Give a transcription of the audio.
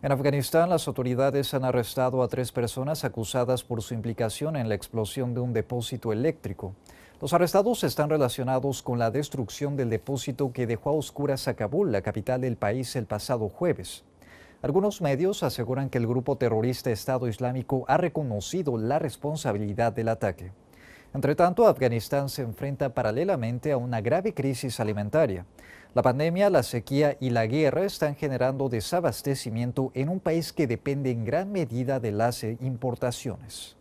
En Afganistán, las autoridades han arrestado a tres personas acusadas por su implicación en la explosión de un depósito eléctrico. Los arrestados están relacionados con la destrucción del depósito que dejó a oscuras a Kabul, la capital del país, el pasado jueves. Algunos medios aseguran que el grupo terrorista Estado Islámico ha reconocido la responsabilidad del ataque. Entre tanto, Afganistán se enfrenta paralelamente a una grave crisis alimentaria. La pandemia, la sequía y la guerra están generando desabastecimiento en un país que depende en gran medida de las importaciones.